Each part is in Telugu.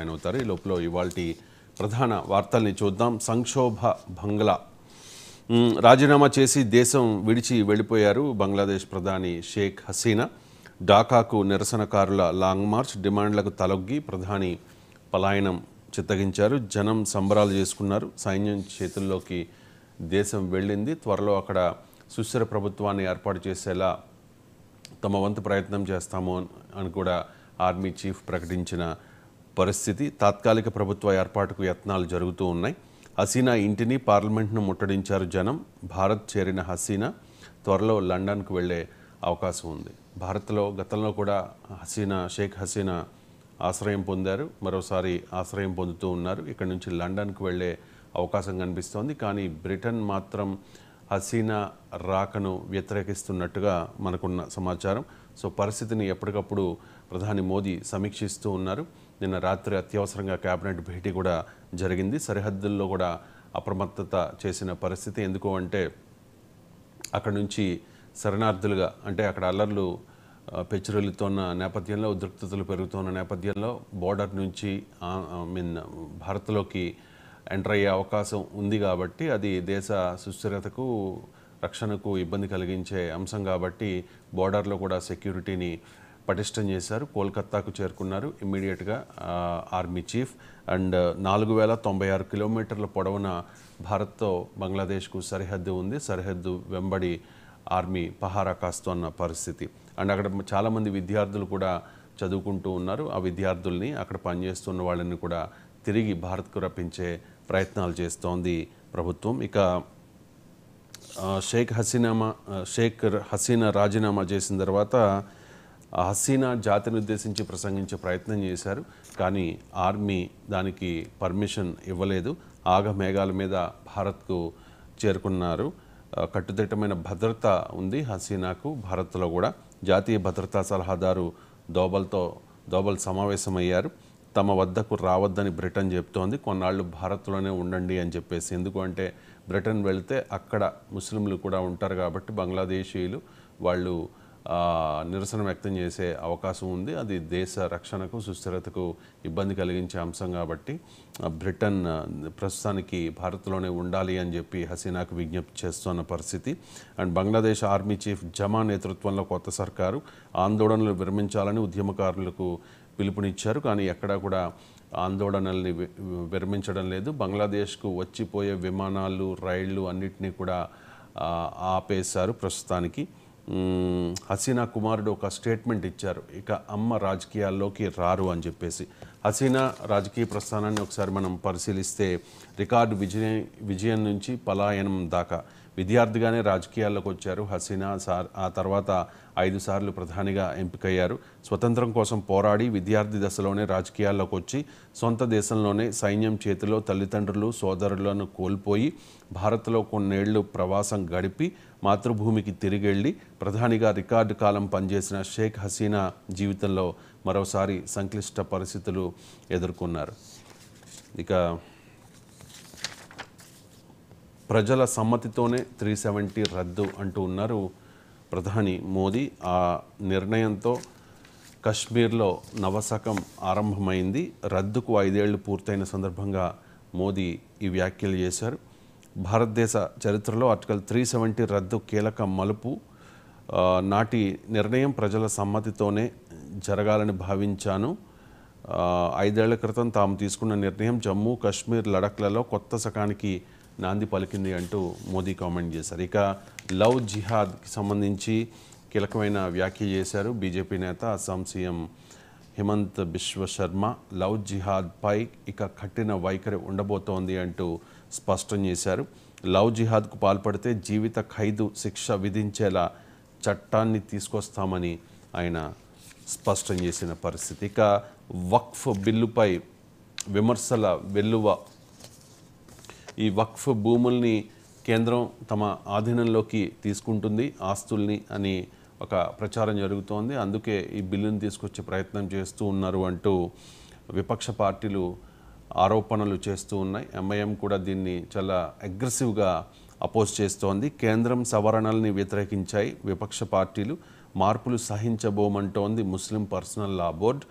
ఆయన అవుతారు ఈ లోపల ఇవాళ ప్రధాన వార్తల్ని చూద్దాం సంక్షోభ బంగ్లా రాజీనామా చేసి దేశం విడిచి వెళ్ళిపోయారు బంగ్లాదేశ్ ప్రధాని షేక్ హసీనా ఢాకాకు నిరసనకారుల లాంగ్ మార్చ్ డిమాండ్లకు తలొగ్గి ప్రధాని పలాయనం చిత్తగించారు జనం సంబరాలు చేసుకున్నారు సైన్యం చేతుల్లోకి దేశం వెళ్ళింది త్వరలో అక్కడ సుస్థిర ప్రభుత్వాన్ని ఏర్పాటు చేసేలా తమ వంతు ప్రయత్నం చేస్తాము అని కూడా ఆర్మీ చీఫ్ ప్రకటించిన పరిస్థితి తాత్కాలిక ప్రభుత్వ ఏర్పాటుకు యత్నాలు జరుగుతూ ఉన్నాయి హసీనా ఇంటిని పార్లమెంట్ను ముట్టడించారు జనం భారత్ చేరిన హసీనా త్వరలో లండన్కు వెళ్ళే అవకాశం ఉంది భారత్లో గతంలో కూడా హసీనా షేక్ హసీనా ఆశ్రయం పొందారు మరోసారి ఆశ్రయం పొందుతూ ఉన్నారు ఇక్కడ నుంచి లండన్కు వెళ్ళే అవకాశం కనిపిస్తోంది కానీ బ్రిటన్ మాత్రం హసీనా రాకను వ్యతిరేకిస్తున్నట్టుగా మనకున్న సమాచారం సో పరిస్థితిని ఎప్పటికప్పుడు ప్రధాని మోదీ సమీక్షిస్తూ ఉన్నారు నిన్న రాత్రి అత్యవసరంగా కేబినెట్ భేటీ కూడా జరిగింది సరిహద్దుల్లో కూడా అప్రమత్తత చేసిన పరిస్థితి ఎందుకు అంటే అక్కడ నుంచి శరణార్థులుగా అంటే అక్కడ అల్లర్లు పెచ్చురెళ్ళుతున్న నేపథ్యంలో ఉద్రిక్తతలు పెరుగుతున్న నేపథ్యంలో బోర్డర్ నుంచి మీన్ భారత్లోకి ఎంటర్ అయ్యే అవకాశం ఉంది కాబట్టి అది దేశ సుస్థిరతకు రక్షణకు ఇబ్బంది కలిగించే అంశం కాబట్టి బోర్డర్లో కూడా సెక్యూరిటీని పటిష్టం చేశారు కోల్కత్తాకు చేరుకున్నారు ఇమ్మీడియట్గా ఆర్మీ చీఫ్ అండ్ నాలుగు వేల తొంభై ఆరు కిలోమీటర్ల పొడవున భారత్తో బంగ్లాదేశ్కు సరిహద్దు ఉంది సరిహద్దు వెంబడి ఆర్మీ పహారా కాస్తోన్న పరిస్థితి అండ్ అక్కడ చాలామంది విద్యార్థులు కూడా చదువుకుంటూ ఉన్నారు ఆ విద్యార్థుల్ని అక్కడ పనిచేస్తున్న వాళ్ళని కూడా తిరిగి భారత్కు రప్పించే ప్రయత్నాలు చేస్తోంది ప్రభుత్వం ఇక షేక్ హసీనామా షేక్ హసీనా రాజీనామా చేసిన తర్వాత హసీనా జాతిని ఉద్దేశించి ప్రసంగించే ప్రయత్నం చేశారు కానీ ఆర్మీ దానికి పర్మిషన్ ఇవ్వలేదు ఆగమేఘాల మీద భారత్కు చేరుకున్నారు కట్టుదిట్టమైన భద్రత ఉంది హసీనాకు భారత్లో కూడా జాతీయ భద్రతా సలహాదారు దోబల్తో దోబల్ సమావేశమయ్యారు తమ వద్దకు రావద్దని బ్రిటన్ చెప్తోంది కొన్నాళ్ళు భారత్లోనే ఉండండి అని చెప్పేసి ఎందుకంటే బ్రిటన్ వెళితే అక్కడ ముస్లింలు కూడా ఉంటారు కాబట్టి బంగ్లాదేశీయులు వాళ్ళు నిరసన వ్యక్తం చేసే అవకాశం ఉంది అది దేశ రక్షణకు సుస్థిరతకు ఇబ్బంది కలిగించే అంశం కాబట్టి బ్రిటన్ ప్రస్తుతానికి భారత్లోనే ఉండాలి అని చెప్పి హసీనాకు విజ్ఞప్తి చేస్తున్న పరిస్థితి అండ్ బంగ్లాదేశ్ ఆర్మీ చీఫ్ జమా నేతృత్వంలో కొత్త సర్కారు ఆందోళనలు విరమించాలని ఉద్యమకారులకు పిలుపునిచ్చారు కానీ ఎక్కడా కూడా ఆందోళనల్ని విరమించడం లేదు బంగ్లాదేశ్కు వచ్చిపోయే విమానాలు రైళ్లు అన్నిటినీ కూడా ఆపేశారు ప్రస్తుతానికి హసీనా కుమారుడు ఒక స్టేట్మెంట్ ఇచ్చారు ఇక అమ్మ రాజకీయాల్లోకి రారు అని చెప్పేసి హసీనా రాజకీయ ప్రస్థానాన్ని ఒకసారి మనం పరిశీలిస్తే రికార్డు విజయ విజయం నుంచి పలాయనం దాకా విద్యార్థిగానే రాజకీయాల్లోకి వచ్చారు హసీనా సార్ ఆ తర్వాత ఐదు సార్లు ప్రధానిగా ఎంపికయ్యారు స్వతంత్రం కోసం పోరాడి విద్యార్థి దశలోనే రాజకీయాల్లోకి వచ్చి సొంత దేశంలోనే సైన్యం చేతిలో తల్లిదండ్రులు సోదరులను కోల్పోయి భారత్లో కొన్నేళ్లు ప్రవాసం గడిపి మాతృభూమికి తిరిగెళ్ళి ప్రధానిగా రికార్డు కాలం పనిచేసిన షేక్ హసీనా జీవితంలో మరోసారి సంక్లిష్ట పరిస్థితులు ఎదుర్కొన్నారు ఇక ప్రజల సమ్మతితోనే త్రీ సెవెంటీ రద్దు అంటూ ఉన్నారు ప్రధాని మోదీ ఆ నిర్ణయంతో కశ్మీర్లో నవశకం ఆరంభమైంది రద్దుకు ఐదేళ్లు పూర్తయిన సందర్భంగా మోదీ ఈ వ్యాఖ్యలు చేశారు భారతదేశ చరిత్రలో ఆర్టికల్ త్రీ సెవెంటీ రద్దు కీలక మలుపు నాటి నిర్ణయం ప్రజల సమ్మతితోనే జరగాలని భావించాను ఐదేళ్ల క్రితం తాము తీసుకున్న నిర్ణయం జమ్మూ కశ్మీర్ లడఖ్లలో కొత్త శకానికి నాంది పలికింది అంటూ మోదీ కామెంట్ చేశారు ఇక లవ్ జిహాద్కి సంబంధించి కీలకమైన వ్యాఖ్య చేశారు బీజేపీ నేత అస్సాం సీఎం హిమంత్ బిశ్వ శర్మ లవ్ జిహాద్పై ఇక కఠిన వైఖరి ఉండబోతోంది అంటూ స్పష్టం చేశారు లవ్ జిహాద్కు పాల్పడితే జీవిత ఖైదు శిక్ష విధించేలా చట్టాన్ని తీసుకొస్తామని ఆయన స్పష్టం చేసిన పరిస్థితి ఇక వక్ఫ్ బిల్లుపై విమర్శల వెల్లువ ఈ వక్ఫ్ భూముల్ని కేంద్రం తమ ఆధీనంలోకి తీసుకుంటుంది ఆస్తుల్ని అని ఒక ప్రచారం జరుగుతోంది అందుకే ఈ బిల్లును తీసుకొచ్చే ప్రయత్నం చేస్తూ ఉన్నారు అంటూ విపక్ష పార్టీలు ఆరోపణలు చేస్తూ ఉన్నాయి ఎంఐఎం కూడా దీన్ని చాలా అగ్రెసివ్గా అపోజ్ చేస్తోంది కేంద్రం సవరణల్ని వ్యతిరేకించాయి విపక్ష పార్టీలు మార్పులు సహించబోమంటోంది ముస్లిం పర్సనల్ లా బోర్డు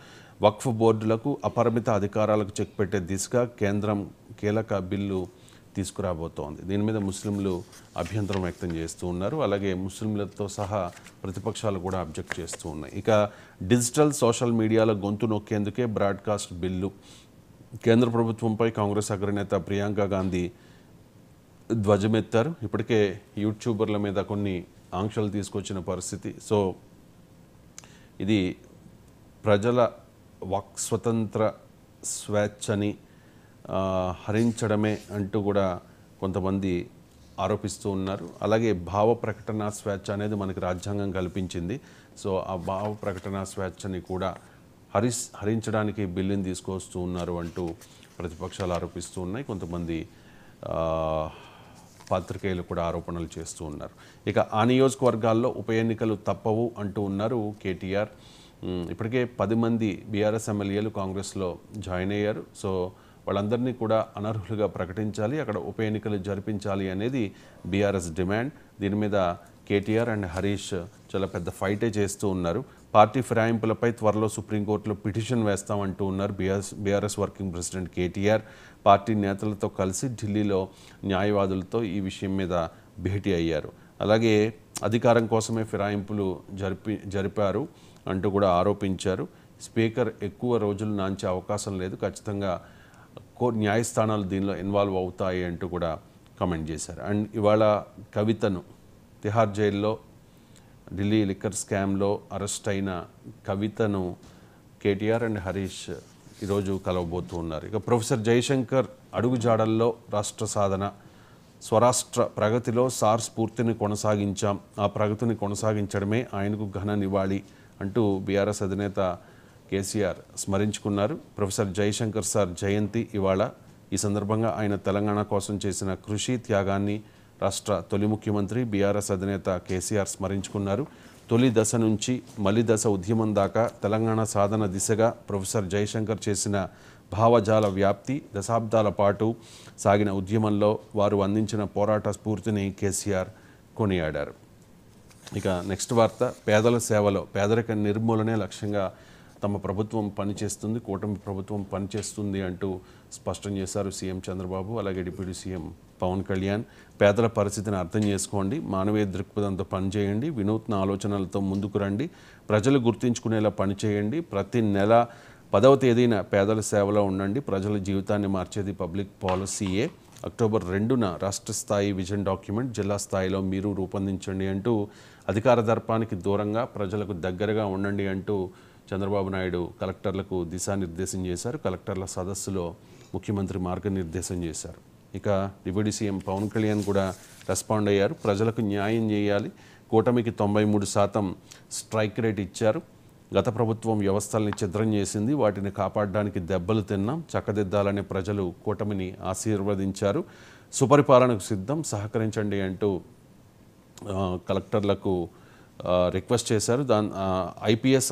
వక్ఫ్ బోర్డులకు అపరిమిత అధికారాలకు చెక్ పెట్టే దిశగా కేంద్రం కీలక బిల్లు తీసుకురాబోతోంది దీని మీద ముస్లింలు అభ్యంతరం వ్యక్తం చేస్తూ ఉన్నారు అలాగే ముస్లింలతో సహా ప్రతిపక్షాలు కూడా అబ్జెక్ట్ చేస్తూ ఉన్నాయి ఇక డిజిటల్ సోషల్ మీడియాలో గొంతు నొక్కేందుకే బ్రాడ్కాస్ట్ బిల్లు కేంద్ర ప్రభుత్వంపై కాంగ్రెస్ అగ్రనేత ప్రియాంక గాంధీ ధ్వజమెత్తారు ఇప్పటికే యూట్యూబర్ల మీద కొన్ని ఆంక్షలు తీసుకొచ్చిన పరిస్థితి సో ఇది ప్రజల వాక్ స్వతంత్ర స్వేచ్ఛని హరించడమే అంటూ కూడా కొంతమంది ఆరోపిస్తూ ఉన్నారు అలాగే భావ ప్రకటన స్వేచ్ఛ అనేది మనకి రాజ్యాంగం కల్పించింది సో ఆ భావ ప్రకటన స్వేచ్ఛని కూడా హరిస్ హరించడానికి బిల్లుని తీసుకొస్తూ ఉన్నారు అంటూ ప్రతిపక్షాలు ఆరోపిస్తూ ఉన్నాయి కొంతమంది పాత్రికేయులు కూడా ఆరోపణలు చేస్తూ ఉన్నారు ఇక ఆ నియోజకవర్గాల్లో ఉప ఎన్నికలు తప్పవు అంటూ ఉన్నారు కేటీఆర్ ఇప్పటికే పది మంది బీఆర్ఎస్ ఎమ్మెల్యేలు కాంగ్రెస్లో జాయిన్ అయ్యారు సో వాళ్ళందరినీ కూడా అనర్హులుగా ప్రకటించాలి అక్కడ ఉప ఎన్నికలు జరిపించాలి అనేది బీఆర్ఎస్ డిమాండ్ దీని మీద కేటీఆర్ అండ్ హరీష్ చాలా పెద్ద ఫైటే చేస్తూ ఉన్నారు పార్టీ ఫిరాయింపులపై త్వరలో సుప్రీంకోర్టులో పిటిషన్ వేస్తామంటూ ఉన్నారు BRS BRS working president KTR party నేతలతో కలిసి ఢిల్లీలో న్యాయవాదులతో ఈ విషయం మీద భేటీ అయ్యారు అలాగే అధికారం కోసమే ఫిరాయింపులు జరిపి జరిపారు అంటూ కూడా ఆరోపించారు స్పీకర్ ఎక్కువ రోజులు నాంచే అవకాశం లేదు ఖచ్చితంగా కోర్టు న్యాయస్థానాలు దీనిలో ఇన్వాల్వ్ అవుతాయి అంటూ కూడా కమెంట్ చేశారు అండ్ ఇవాళ కవితను తిహార్ జైల్లో ఢిల్లీ లిక్కర్ స్కామ్లో అరెస్ట్ అయిన కవితను కేటీఆర్ అండ్ హరీష్ ఈరోజు కలవబోతూ ఉన్నారు ఇక ప్రొఫెసర్ జయశంకర్ అడుగుజాడల్లో రాష్ట్ర సాధన స్వరాష్ట్ర ప్రగతిలో సార్ స్ఫూర్తిని కొనసాగించాం ఆ ప్రగతిని కొనసాగించడమే ఆయనకు ఘన నివాళి అంటూ బీఆర్ఎస్ అధినేత కేసీఆర్ స్మరించుకున్నారు ప్రొఫెసర్ జయశంకర్ సార్ జయంతి ఇవాళ ఈ సందర్భంగా ఆయన తెలంగాణ కోసం చేసిన కృషి త్యాగాన్ని రాష్ట్ర తొలి ముఖ్యమంత్రి బీఆర్ఎస్ అధినేత కేసీఆర్ స్మరించుకున్నారు తొలి దశ నుంచి మలి దశ ఉద్యమం దాకా తెలంగాణ సాధన దిశగా ప్రొఫెసర్ జయశంకర్ చేసిన భావజాల వ్యాప్తి దశాబ్దాల పాటు సాగిన ఉద్యమంలో వారు అందించిన పోరాట స్ఫూర్తిని కేసీఆర్ కొనియాడారు ఇక నెక్స్ట్ వార్త పేదల సేవలో పేదరిక నిర్మూలనే లక్ష్యంగా తమ ప్రభుత్వం పనిచేస్తుంది కూటమి ప్రభుత్వం పనిచేస్తుంది అంటూ స్పష్టం చేశారు సీఎం చంద్రబాబు అలాగే డిప్యూటీ సీఎం పవన్ కళ్యాణ్ పేదల పరిస్థితిని అర్థం చేసుకోండి మానవీయ దృక్పథంతో పనిచేయండి వినూత్న ఆలోచనలతో ముందుకు రండి ప్రజలు గుర్తించుకునేలా పనిచేయండి ప్రతి నెల పదవ తేదీన పేదల సేవలో ఉండండి ప్రజల జీవితాన్ని మార్చేది పబ్లిక్ పాలసీయే అక్టోబర్ రెండున రాష్ట్ర స్థాయి విజన్ డాక్యుమెంట్ జిల్లా స్థాయిలో మీరు రూపొందించండి అంటూ అధికార దర్పానికి దూరంగా ప్రజలకు దగ్గరగా ఉండండి అంటూ చంద్రబాబు నాయుడు కలెక్టర్లకు దిశానిర్దేశం చేశారు కలెక్టర్ల సదస్సులో ముఖ్యమంత్రి మార్గనిర్దేశం చేశారు ఇక డిప్యూటీ సీఎం పవన్ కళ్యాణ్ కూడా రెస్పాండ్ అయ్యారు ప్రజలకు న్యాయం చేయాలి కూటమికి తొంభై మూడు శాతం స్ట్రైక్ రేట్ ఇచ్చారు గత ప్రభుత్వం వ్యవస్థల్ని ఛిద్రం చేసింది వాటిని కాపాడడానికి దెబ్బలు తిన్నాం చక్కదిద్దాలనే ప్రజలు కూటమిని ఆశీర్వదించారు సుపరిపాలనకు సిద్ధం సహకరించండి అంటూ కలెక్టర్లకు రిక్వెస్ట్ చేశారు దాని ఐపీఎస్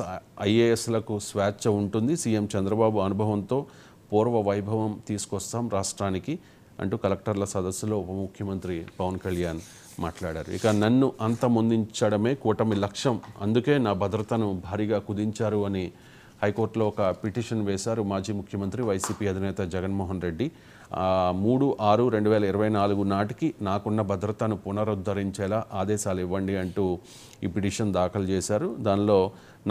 ఐఏఎస్లకు స్వేచ్ఛ ఉంటుంది సీఎం చంద్రబాబు అనుభవంతో పూర్వ వైభవం తీసుకొస్తాం రాష్ట్రానికి అంటూ కలెక్టర్ల సదస్సులో ఉప ముఖ్యమంత్రి పవన్ కళ్యాణ్ మాట్లాడారు ఇక నన్ను అంతమొందించడమే కూటమి లక్ష్యం అందుకే నా భద్రతను భారీగా కుదించారు అని హైకోర్టులో ఒక పిటిషన్ వేశారు మాజీ ముఖ్యమంత్రి వైసీపీ అధినేత జగన్మోహన్ రెడ్డి మూడు ఆరు రెండు వేల ఇరవై నాలుగు నాటికి నాకున్న భద్రతను పునరుద్ధరించేలా ఆదేశాలు ఇవ్వండి అంటూ ఈ పిటిషన్ దాఖలు చేశారు దానిలో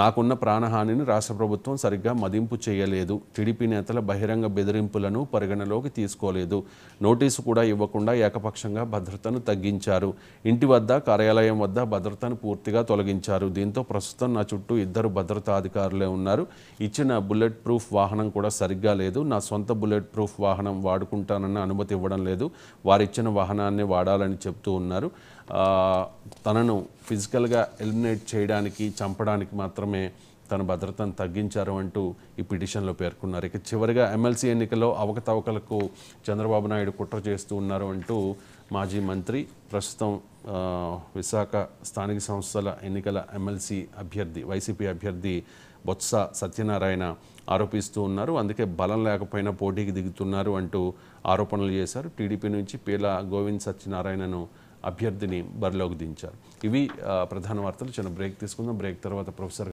నాకున్న ప్రాణహానిని రాష్ట్ర ప్రభుత్వం సరిగ్గా మదింపు చేయలేదు టీడీపీ నేతల బహిరంగ బెదిరింపులను పరిగణలోకి తీసుకోలేదు నోటీసు కూడా ఇవ్వకుండా ఏకపక్షంగా భద్రతను తగ్గించారు ఇంటి వద్ద కార్యాలయం వద్ద భద్రతను పూర్తిగా తొలగించారు దీంతో ప్రస్తుతం నా చుట్టూ ఇద్దరు భద్రతా అధికారులే ఉన్నారు ఇచ్చిన బుల్లెట్ ప్రూఫ్ వాహనం కూడా సరిగ్గా లేదు నా సొంత బుల్లెట్ ప్రూఫ్ వాహనం వాడుకు వాడుకుంటానని అనుమతి ఇవ్వడం లేదు వారిచ్చిన వాహనాన్ని వాడాలని చెప్తూ ఉన్నారు తనను ఫిజికల్గా ఎలిమినేట్ చేయడానికి చంపడానికి మాత్రమే తన భద్రతను తగ్గించారు అంటూ ఈ పిటిషన్లో పేర్కొన్నారు ఇక చివరిగా ఎమ్మెల్సీ ఎన్నికల్లో అవకతవకలకు చంద్రబాబు నాయుడు కుట్ర చేస్తూ ఉన్నారు అంటూ మాజీ మంత్రి ప్రస్తుతం విశాఖ స్థానిక సంస్థల ఎన్నికల ఎమ్మెల్సీ అభ్యర్థి వైసీపీ అభ్యర్థి బొత్స సత్యనారాయణ ఆరోపిస్తూ ఉన్నారు అందుకే బలం లేకపోయినా పోటీకి దిగుతున్నారు అంటూ ఆరోపణలు చేశారు టీడీపీ నుంచి పీల గోవింద్ సత్యనారాయణను అభ్యర్థిని బరిలోకి దించారు ఇవి ప్రధాన వార్తలు చిన్న బ్రేక్ తీసుకుందాం బ్రేక్ తర్వాత ప్రొఫెసర్